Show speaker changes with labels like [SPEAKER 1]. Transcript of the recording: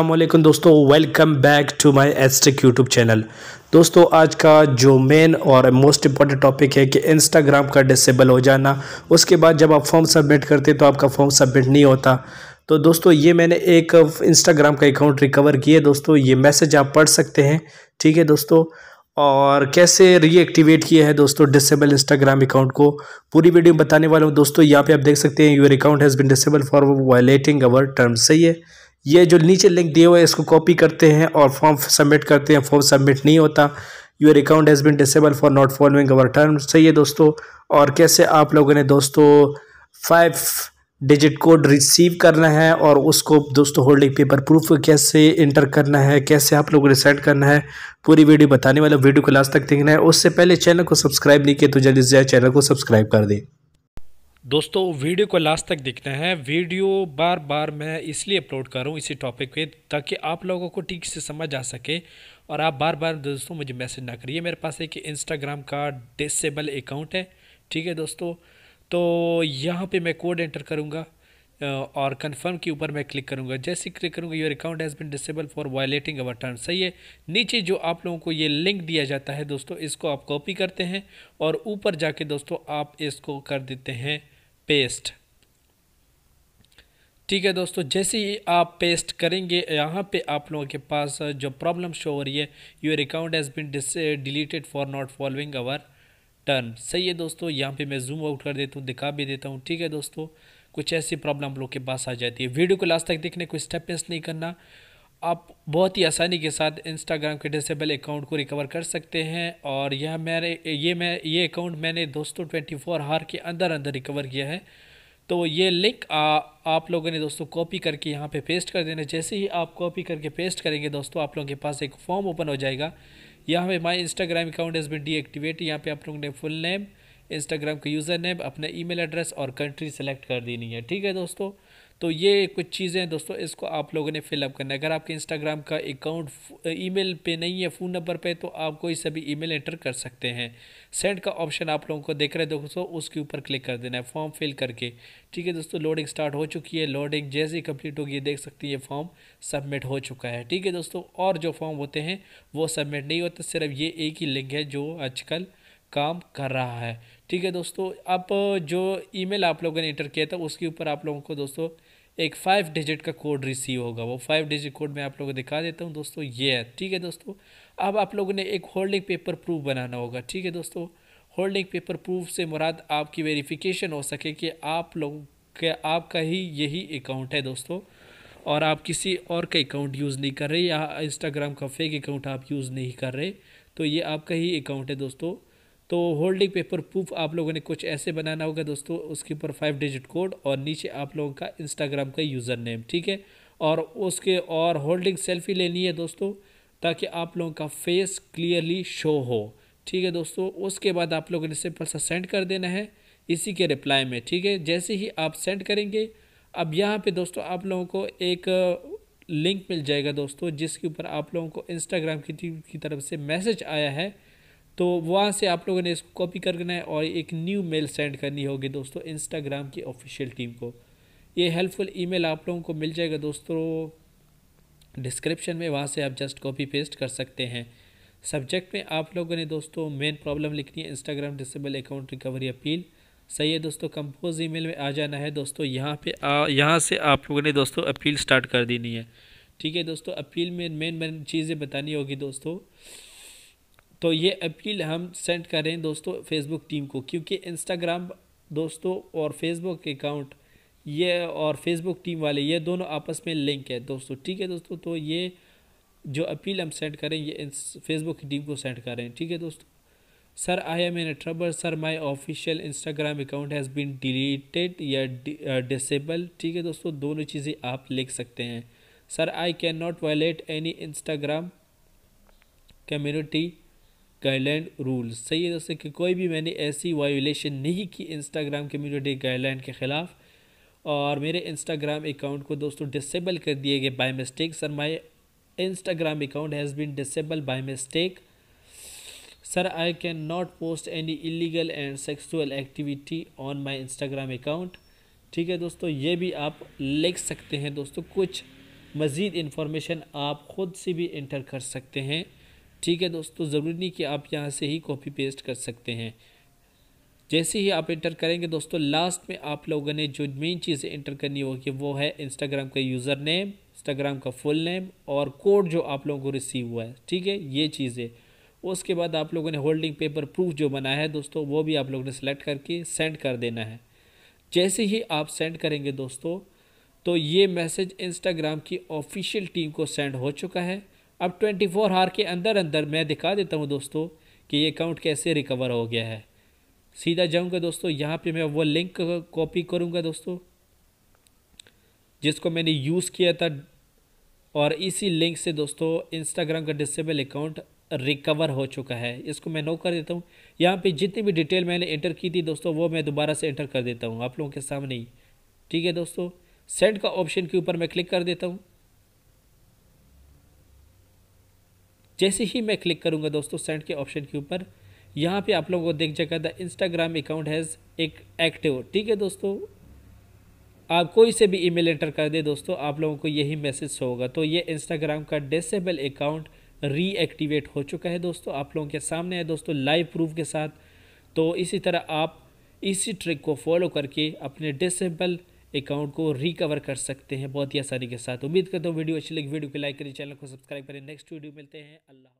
[SPEAKER 1] वालेकुम दोस्तों welcome back to my एस्टिक यूट्यूब चैनल दोस्तों आज का जो मेन और मोस्ट इंपॉर्टेंट टॉपिक है कि इंस्टाग्राम का डिसेबल हो जाना उसके बाद जब आप फॉर्म सबमिट करते हैं तो आपका फॉर्म सबमिट नहीं होता तो दोस्तों ये मैंने एक इंस्टाग्राम का अकाउंट रिकवर किया दोस्तों ये मैसेज आप पढ़ सकते हैं ठीक है दोस्तों और कैसे रीएक्टिवेट किया है दोस्तों डिसेबल इंस्टाग्राम अकाउंट को पूरी वीडियो बताने वाला हूँ दोस्तों यहाँ पे आप देख सकते हैं your account has been disable for violating our term सही है ये जो नीचे लिंक दिए हुए इसको कॉपी करते हैं और फॉर्म सबमिट करते हैं फॉर्म सबमिट नहीं होता your account has been disable for not following our term सही है दोस्तों और कैसे आप लोगों ने दोस्तों फाइव डिजिट कोड रिसीव करना है और उसको दोस्तों होल्डिंग पेपर प्रूफ कैसे इंटर करना है कैसे आप लोगों ने सेंड करना है पूरी वीडियो बताने वाला वीडियो को लास्ट तक देखना है उससे पहले चैनल को सब्सक्राइब नहीं किया तो जल्दी से चैनल को सब्सक्राइब कर दें दोस्तों वीडियो को लास्ट तक देखना है वीडियो बार बार मैं इसलिए अपलोड कर रहा हूँ इसी टॉपिक पे ताकि आप लोगों को ठीक से समझ आ सके और आप बार बार दोस्तों मुझे मैसेज ना करिए मेरे पास एक इंस्टाग्राम का डिसेबल अकाउंट है ठीक है दोस्तों तो यहाँ पे मैं कोड एंटर करूँगा और कंफर्म के ऊपर मैं क्लिक करूँगा जैसे क्लिक करूँगा your account has been disable for violating our term सही है नीचे जो आप लोगों को ये लिंक दिया जाता है दोस्तों इसको आप कॉपी करते हैं और ऊपर जाके दोस्तों आप इसको कर देते हैं पेस्ट ठीक है दोस्तों जैसे ही आप पेस्ट करेंगे यहाँ पे आप लोगों के पास uh, जो प्रॉब्लम शो हो रही है your account has been deleted for not following our term सही है दोस्तों यहाँ पे मैं जूम आउट कर देता हूँ दिखा भी देता हूँ ठीक है दोस्तों कुछ ऐसी प्रॉब्लम आप लोग के पास आ जाती है वीडियो को लास्ट तक देखने कोई स्टेप पेस्ट नहीं करना आप बहुत ही आसानी के साथ इंस्टाग्राम के डिसेबल अकाउंट को रिकवर कर सकते हैं और यह मेरे ये मैं ये अकाउंट मैंने दोस्तों ट्वेंटी फोर हार के अंदर अंदर रिकवर किया है तो ये लिंक आ, आप लोगों ने दोस्तों कॉपी करके यहाँ पे पेस्ट कर देना जैसे ही आप कॉपी करके पेस्ट करेंगे दोस्तों आप लोगों के पास एक फॉर्म ओपन हो जाएगा यहाँ पे my Instagram account is been deactivate यहाँ पे आप लोगों ने फुल नेम इंस्टाग्राम का यूज़र नेम अपना ईमेल एड्रेस और कंट्री सेलेक्ट कर देनी है ठीक है दोस्तों तो ये कुछ चीज़ें दोस्तों इसको आप लोगों ने फिलअप करना है अगर आपके इंस्टाग्राम का अकाउंट ईमेल पे नहीं है फ़ोन नंबर पे तो आप कोई सा भी ईमेल एंटर कर सकते हैं सेंड का ऑप्शन आप लोगों को देख रहे हैं दोस्तों उसके ऊपर क्लिक कर देना है फॉर्म फिल करके ठीक है दोस्तों लोडिंग स्टार्ट हो चुकी है लोडिंग जैसे ही कम्प्लीट होगी देख सकती है ये फॉर्म सबमिट हो चुका है ठीक है दोस्तों और जो फॉर्म होते हैं वो सबमिट नहीं होते सिर्फ ये एक ही लिंक है जो आजकल काम कर रहा है ठीक है दोस्तों अब जो ईमेल आप लोगों ने इंटर किया था उसके ऊपर आप लोगों को दोस्तों एक फाइव डिजिट का कोड रिसीव होगा वो फाइव डिजिट कोड मैं आप लोगों को दिखा देता हूँ दोस्तों ये है ठीक है दोस्तों अब आप लोगों ने एक होल्डिंग पेपर प्रूफ बनाना होगा ठीक है दोस्तों होल्डिंग पेपर प्रूफ से मुराद आपकी वेरिफिकेशन हो सके कि आप लोग का आपका ही यही अकाउंट है दोस्तों और आप किसी और का अकाउंट यूज़ नहीं कर रहे या इंस्टाग्राम का फेक अकाउंट आप यूज़ नहीं कर रहे तो ये आपका ही अकाउंट है दोस्तों तो होल्डिंग पेपर प्रूफ आप लोगों ने कुछ ऐसे बनाना होगा दोस्तों उसके ऊपर फाइव डिजिट कोड और नीचे आप लोगों का इंस्टाग्राम का यूज़र नेम ठीक है और उसके और होल्डिंग सेल्फी लेनी है दोस्तों ताकि आप लोगों का फेस क्लियरली शो हो ठीक है दोस्तों उसके बाद आप लोगों ने सिंपल सा सेंड कर देना है इसी के रिप्लाई में ठीक है जैसे ही आप सेंड करेंगे अब यहाँ पे दोस्तों आप लोगों को एक लिंक uh, मिल जाएगा दोस्तों जिसके ऊपर आप लोगों को इंस्टाग्राम की, की तरफ से मैसेज आया है तो वहाँ से आप लोगों ने इसको कॉपी कर करना है और एक न्यू मेल सेंड करनी होगी दोस्तों इंस्टाग्राम की ऑफिशियल टीम को ये हेल्पफुल ईमेल आप लोगों को मिल जाएगा दोस्तों डिस्क्रिप्शन में वहाँ से आप जस्ट कॉपी पेस्ट कर सकते हैं सब्जेक्ट में आप लोगों ने दोस्तों मेन प्रॉब्लम लिखनी है Instagram disable account recovery appeal सही है दोस्तों कंपोज ईमेल में आ जाना है दोस्तों यहाँ पे यहाँ से आप लोगों ने दोस्तों अपील स्टार्ट कर देनी है ठीक है दोस्तों अपील में मेन मेन चीज़ें बतानी होगी दोस्तों तो ये अपील हम सेंड करें दोस्तों फेसबुक टीम को क्योंकि इंस्टाग्राम दोस्तों और फेसबुक अकाउंट ये और फेसबुक टीम वाले ये दोनों आपस में लिंक है दोस्तों ठीक है दोस्तों तो ये जो अपील हम सेंड करें ये फेसबुक की टीम को सेंड करें ठीक है दोस्तों sir I am in trouble sir my official Instagram account has been deleted या डिसेबल uh, ठीक है दोस्तों दोनों चीज़ें आप लिख सकते हैं sir I can not violate any Instagram community guideline rules सही है दोस्तों कि कोई भी मैंने ऐसी वायोलेशन नहीं की इंस्टाग्राम कम्युनिटी गाइडलाइन के ख़िलाफ़ और मेरे इंस्टाग्राम अकाउंट को दोस्तों डिसेबल कर दिए गए by mistake sir my Instagram account has been disable by mistake sir I can not post any illegal and sexual activity on my Instagram account ठीक है दोस्तों ये भी आप लिख सकते हैं दोस्तों कुछ मज़ीद इंफॉर्मेशन आप ख़ुद से भी इंटर कर सकते हैं ठीक है दोस्तों तो ज़रूरी नहीं कि आप यहाँ से ही कॉपी पेस्ट कर सकते हैं जैसे ही आप इंटर करेंगे दोस्तों लास्ट में आप लोगों ने जो मेन चीज़ें इंटर करनी होगी वो है इंस्टाग्राम का यूज़र नेम इंस्टाग्राम का फुल नेम और कोड जो आप लोगों को रिसीव हुआ है ठीक है ये चीज़ें उसके बाद आप लोगों ने होल्डिंग पेपर प्रूफ जो बनाया है दोस्तों वो भी आप लोगों ने सेलेक्ट करके सेंड कर देना है जैसे ही आप सेंड करेंगे दोस्तों तो ये मैसेज इंस्टाग्राम की ऑफिशियल टीम को सेंड हो चुका है अब 24 फोर हार के अंदर अंदर मैं दिखा देता हूँ दोस्तों कि ये अकाउंट कैसे रिकवर हो गया है सीधा जाऊँगा दोस्तों यहाँ पे मैं वो लिंक कॉपी करूँगा दोस्तों जिसको मैंने यूज़ किया था और इसी लिंक से दोस्तों इंस्टाग्राम का डिसेबल अकाउंट रिकवर हो चुका है इसको मैं नो कर देता हूँ यहाँ पे जितनी भी डिटेल मैंने एंटर की थी दोस्तों वो मैं दोबारा से एंटर कर देता हूँ आप लोगों के सामने ही ठीक है दोस्तों सेंड का ऑप्शन के ऊपर मैं क्लिक कर देता हूँ जैसे ही मैं क्लिक करूँगा दोस्तों सेंड के ऑप्शन के ऊपर यहाँ पे आप लोगों को देख जाएगा द इंस्टाग्राम अकाउंट हैज़ एक एक्टिव ठीक है दोस्तों आप कोई से भी ईमेल एंटर कर दे दोस्तों आप लोगों को यही मैसेज होगा तो ये इंस्टाग्राम का डिसेबल अकाउंट रीएक्टिवेट हो चुका है दोस्तों आप लोगों के सामने है दोस्तों लाइव प्रूफ के साथ तो इसी तरह आप इसी ट्रिक को फॉलो करके अपने डिसेबल अकाउंट को रिकवर कर सकते हैं बहुत ही आसानी के साथ उम्मीद करता हूँ वीडियो अच्छी लगी वीडियो को लाइक करें चैनल को सब्सक्राइब करें नेक्स्ट वीडियो मिलते हैं अल्लाह